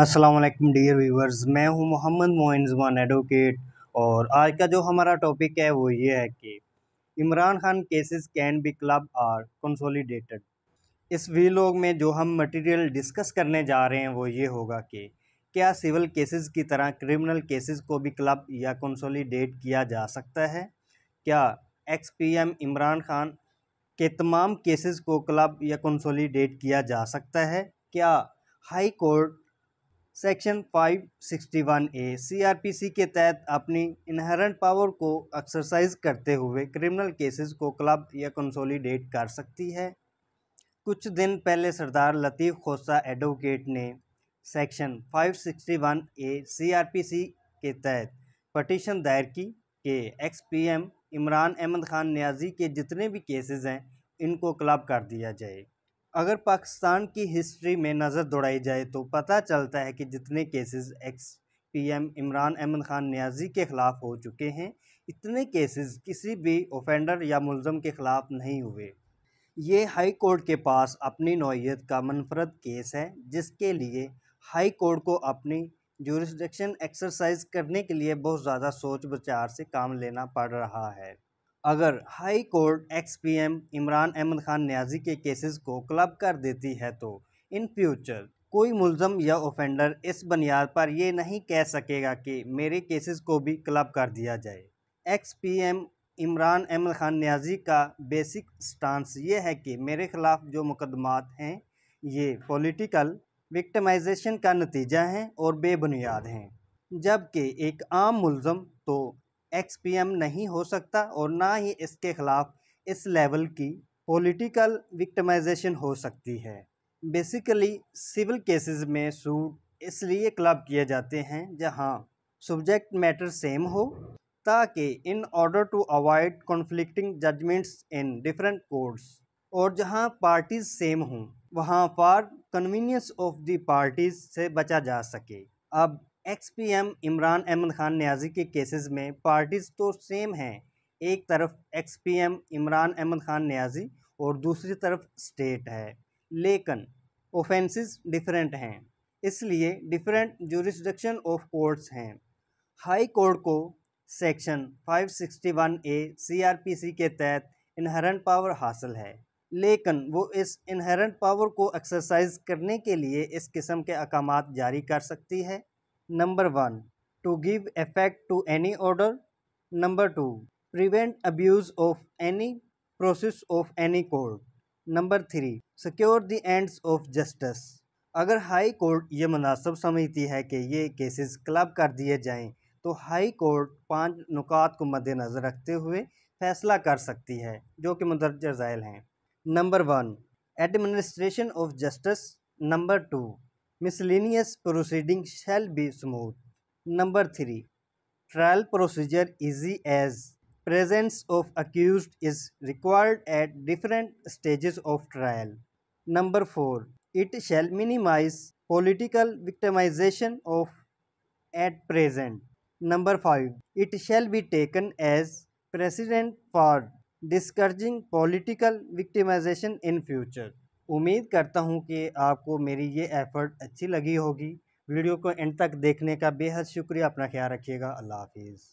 Aslam dear viewers मैं हूं Mohammad Moin Zaman advocate और आज का जो हमारा टॉपिक है वो ये है कि Imran Khan cases can be club or consolidated इस वीलॉग में जो हम मटेरियल डिस्कस करने जा रहे हैं वो ये होगा कि क्या सिविल केसेस की तरह क्रिमिनल केसेस को भी क्लब या कंसोलिडेट किया जा सकता है क्या X P M Imran Khan के तमाम केसेस को क्लब या कंसोलिडेट किया जा सकता है क्या high court section 561 A CRPC के तहत अपनी इनहेरेंट पावर को एक्सरसाइज करते हुए क्रिमिनल केसेस को क्लब या कंसोलिडेट कर सकती है कुछ दिन पहले सरदार लतीफ़ खोसा एडवोकेट ने सेक्शन 561 ए सीआरपीसी के तहत पटिशन दायर की कि X P M Imran Ahmed Khan Niazi के जितने भी केसेस हैं इनको क्लब कर दिया जाए अगर पाकिस्तान की हिस्ट्री में नज़र दौड़ाई जाए तो पता चलता है कि जितने cases X PM Imran Ahmed Khan Niazi के ख़िलाफ़ हो चुके हैं इतने केसेस किसी भी ओफेंडर या मुलम के ख़िलाफ़ नहीं हुए ये हाई कोर्ट के पास अपनी नोयीत का मनफरद केस है जिसके लिए हाई कोर्ट को अपनी जोरिस्डक्शन एक्सरसाइज करने के लिए बहुत ज़्यादा सोच विचार से काम लेना पड़ रहा है अगर high court X P M Imran Ahmed Khan Niazi के केसेस को क्लब कर देती है तो इन फ्यूचर कोई मुलम या ऑफेंडर इस बुनियाद पर यह नहीं कह सकेगा कि मेरे केसेस को भी क्लब कर दिया जाए X P M Imran Ahmed Khan Niazi का बेसिक स्टांस ये है कि मेरे ख़िलाफ़ जो मुकदमात हैं ये पॉलिटिकल विक्टमाइजेशन का नतीजा हैं और बेबुनियाद हैं जबकि एक आम मुलम तो एक्स पी एम नहीं हो सकता और ना ही इसके ख़िलाफ़ इस लेवल की पॉलिटिकल विक्टमाइजेशन हो सकती है बेसिकली सिविल केसेस में सूट इसलिए क्लब किए जाते हैं जहां सब्जेक्ट मैटर सेम हो ताकि in order to avoid conflicting judgments in different courts और जहां पार्टीज सेम हों वहां for convenience of the parties से बचा जा सके अब एक्स एम इमरान अहमद खान न्याजी के केसेस में पार्टीज़ तो सेम हैं एक तरफ एक्स एम इमरान अहमद खान न्याजी और दूसरी तरफ स्टेट है लेकिन ऑफेंसेस डिफरेंट हैं इसलिए डिफरेंट जूरिस्डक्शन ऑफ कोर्ट्स हैं हाई कोर्ट को सेक्शन 561 ए सीआरपीसी के तहत इनहरेंट पावर हासिल है लेकिन वो इस इनहेरेंट पावर को एक्सरसाइज करने के लिए इस किस्म के अकाम जारी कर सकती है number one to give effect to any order number two prevent abuse of any process of any court number three secure the ends of justice अगर हाई कोर्ट ये मुनासब समझती है कि ये केसेस क्लब कर दिए जाएं तो हाई कोर्ट पांच नुकात को मद्देनज़र रखते हुए फैसला कर सकती है जो कि मंदरजा झैल हैं number one administration of justice number two miscellaneous proceeding shall be smooth. Number 3. Trial procedure easy as presence of accused is required at different stages of trial. Number 4. It shall minimize political victimization of at present. Number 5. It shall be taken as precedent for discouraging political victimization in future. उम्मीद करता हूँ कि आपको मेरी ये effort अच्छी लगी होगी वीडियो को एंड तक देखने का बेहद शुक्रिया अपना ख्याल रखिएगा अल्लाह हाफिज़